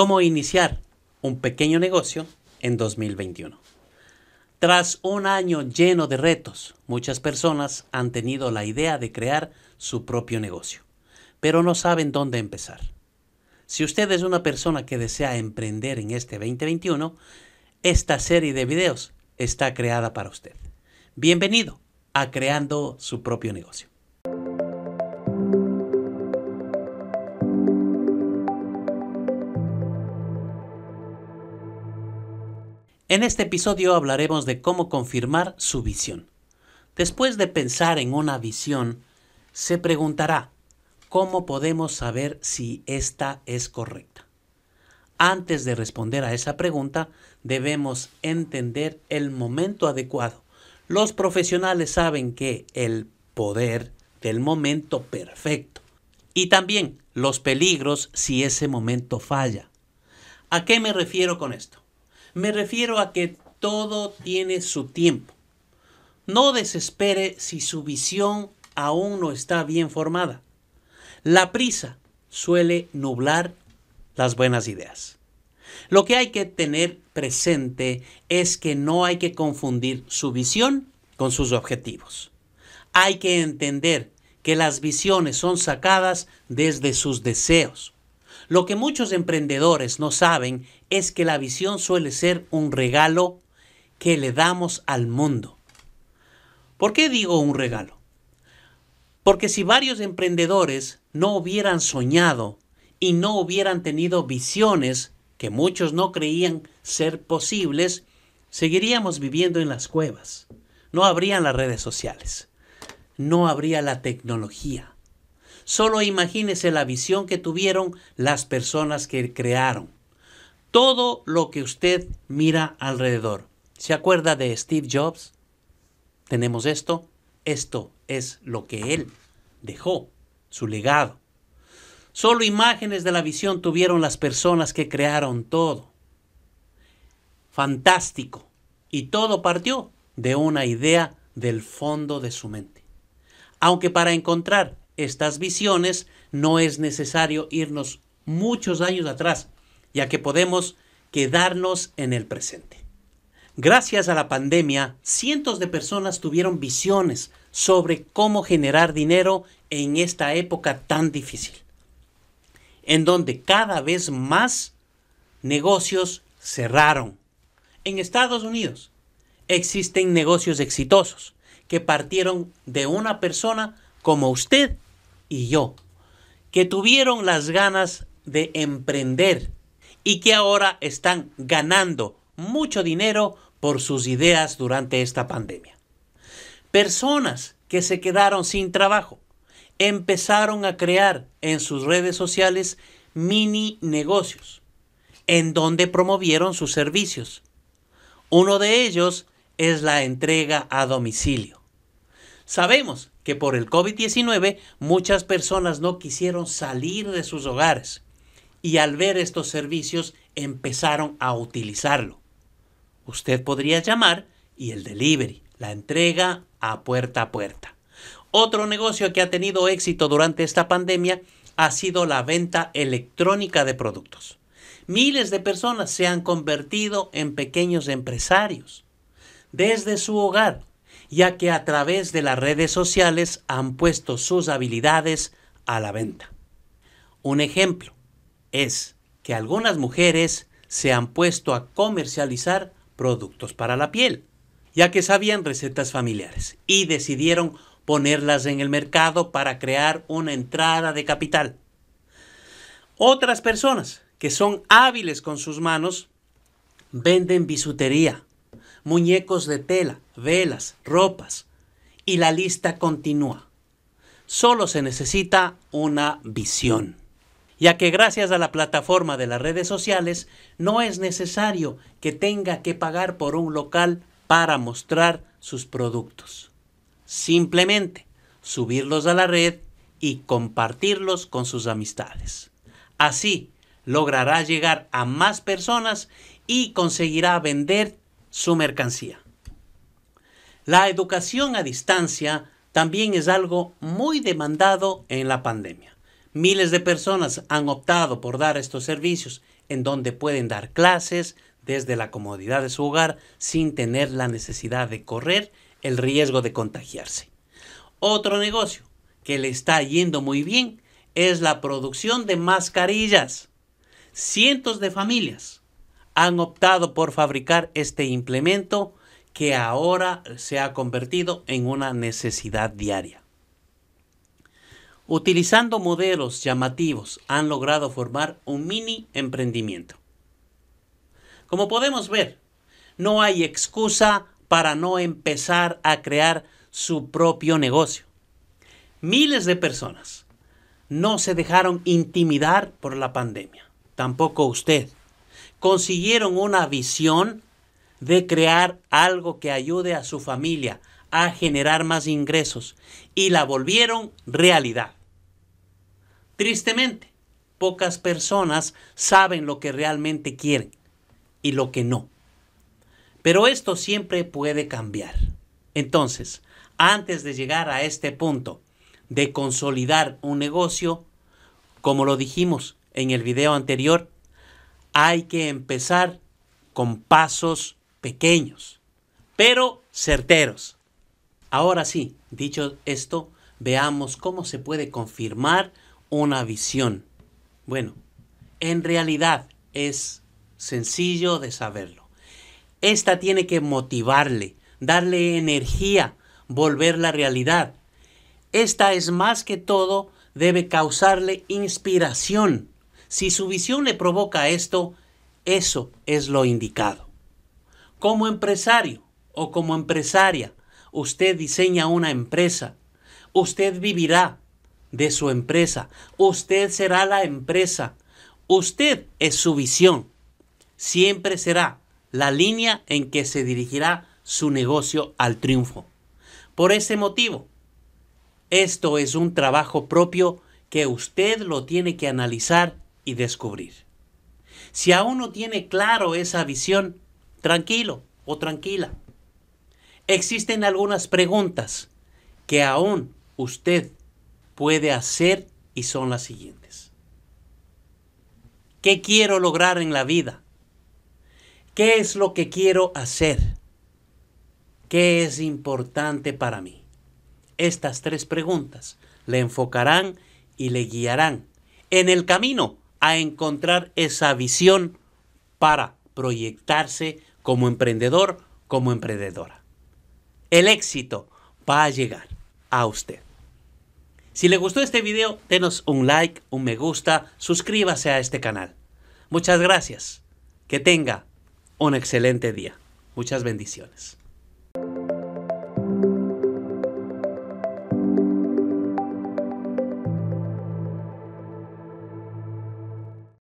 Cómo iniciar un pequeño negocio en 2021. Tras un año lleno de retos, muchas personas han tenido la idea de crear su propio negocio, pero no saben dónde empezar. Si usted es una persona que desea emprender en este 2021, esta serie de videos está creada para usted. Bienvenido a Creando su propio negocio. En este episodio hablaremos de cómo confirmar su visión. Después de pensar en una visión, se preguntará, ¿cómo podemos saber si esta es correcta? Antes de responder a esa pregunta, debemos entender el momento adecuado. Los profesionales saben que el poder del momento perfecto y también los peligros si ese momento falla. ¿A qué me refiero con esto? Me refiero a que todo tiene su tiempo. No desespere si su visión aún no está bien formada. La prisa suele nublar las buenas ideas. Lo que hay que tener presente es que no hay que confundir su visión con sus objetivos. Hay que entender que las visiones son sacadas desde sus deseos. Lo que muchos emprendedores no saben es que la visión suele ser un regalo que le damos al mundo. ¿Por qué digo un regalo? Porque si varios emprendedores no hubieran soñado y no hubieran tenido visiones que muchos no creían ser posibles, seguiríamos viviendo en las cuevas. No habrían las redes sociales. No habría la tecnología. Solo imagínese la visión que tuvieron las personas que crearon todo lo que usted mira alrededor. ¿Se acuerda de Steve Jobs? Tenemos esto. Esto es lo que él dejó, su legado. Solo imágenes de la visión tuvieron las personas que crearon todo. Fantástico. Y todo partió de una idea del fondo de su mente. Aunque para encontrar estas visiones no es necesario irnos muchos años atrás, ya que podemos quedarnos en el presente. Gracias a la pandemia, cientos de personas tuvieron visiones sobre cómo generar dinero en esta época tan difícil, en donde cada vez más negocios cerraron. En Estados Unidos existen negocios exitosos que partieron de una persona como usted y yo, que tuvieron las ganas de emprender y que ahora están ganando mucho dinero por sus ideas durante esta pandemia. Personas que se quedaron sin trabajo empezaron a crear en sus redes sociales mini negocios, en donde promovieron sus servicios. Uno de ellos es la entrega a domicilio. Sabemos que por el COVID-19 muchas personas no quisieron salir de sus hogares y al ver estos servicios empezaron a utilizarlo. Usted podría llamar y el delivery, la entrega a puerta a puerta. Otro negocio que ha tenido éxito durante esta pandemia ha sido la venta electrónica de productos. Miles de personas se han convertido en pequeños empresarios desde su hogar, ya que a través de las redes sociales han puesto sus habilidades a la venta. Un ejemplo, es que algunas mujeres se han puesto a comercializar productos para la piel, ya que sabían recetas familiares y decidieron ponerlas en el mercado para crear una entrada de capital. Otras personas que son hábiles con sus manos venden bisutería, muñecos de tela, velas, ropas y la lista continúa. Solo se necesita una visión ya que gracias a la plataforma de las redes sociales no es necesario que tenga que pagar por un local para mostrar sus productos. Simplemente subirlos a la red y compartirlos con sus amistades. Así logrará llegar a más personas y conseguirá vender su mercancía. La educación a distancia también es algo muy demandado en la pandemia. Miles de personas han optado por dar estos servicios en donde pueden dar clases desde la comodidad de su hogar sin tener la necesidad de correr el riesgo de contagiarse. Otro negocio que le está yendo muy bien es la producción de mascarillas. Cientos de familias han optado por fabricar este implemento que ahora se ha convertido en una necesidad diaria utilizando modelos llamativos, han logrado formar un mini emprendimiento. Como podemos ver, no hay excusa para no empezar a crear su propio negocio. Miles de personas no se dejaron intimidar por la pandemia, tampoco usted. Consiguieron una visión de crear algo que ayude a su familia, a generar más ingresos y la volvieron realidad. Tristemente, pocas personas saben lo que realmente quieren y lo que no. Pero esto siempre puede cambiar. Entonces, antes de llegar a este punto de consolidar un negocio, como lo dijimos en el video anterior, hay que empezar con pasos pequeños, pero certeros. Ahora sí, dicho esto, veamos cómo se puede confirmar una visión. Bueno, en realidad es sencillo de saberlo. Esta tiene que motivarle, darle energía, volver la realidad. Esta es más que todo, debe causarle inspiración. Si su visión le provoca esto, eso es lo indicado. Como empresario o como empresaria, usted diseña una empresa, usted vivirá de su empresa, usted será la empresa, usted es su visión, siempre será la línea en que se dirigirá su negocio al triunfo. Por ese motivo, esto es un trabajo propio que usted lo tiene que analizar y descubrir. Si aún no tiene claro esa visión, tranquilo o tranquila, existen algunas preguntas que aún usted puede hacer y son las siguientes. ¿Qué quiero lograr en la vida? ¿Qué es lo que quiero hacer? ¿Qué es importante para mí? Estas tres preguntas le enfocarán y le guiarán en el camino a encontrar esa visión para proyectarse como emprendedor, como emprendedora. El éxito va a llegar a usted. Si le gustó este video, denos un like, un me gusta, suscríbase a este canal. Muchas gracias. Que tenga un excelente día. Muchas bendiciones.